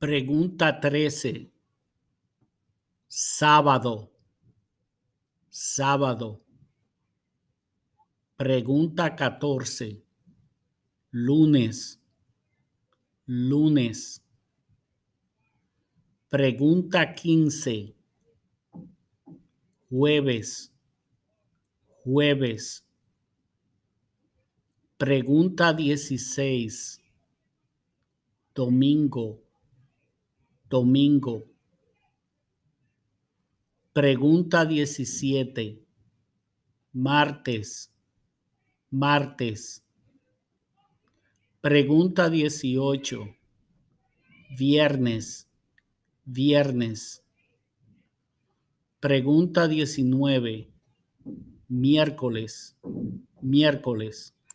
Pregunta trece, Sábado. Sábado. Pregunta catorce, Lunes. Lunes. Pregunta quince, Jueves. Jueves. Pregunta dieciséis, Domingo Domingo. Pregunta 17. Martes. Martes. Pregunta 18. Viernes. Viernes. Pregunta 19. Miércoles. Miércoles.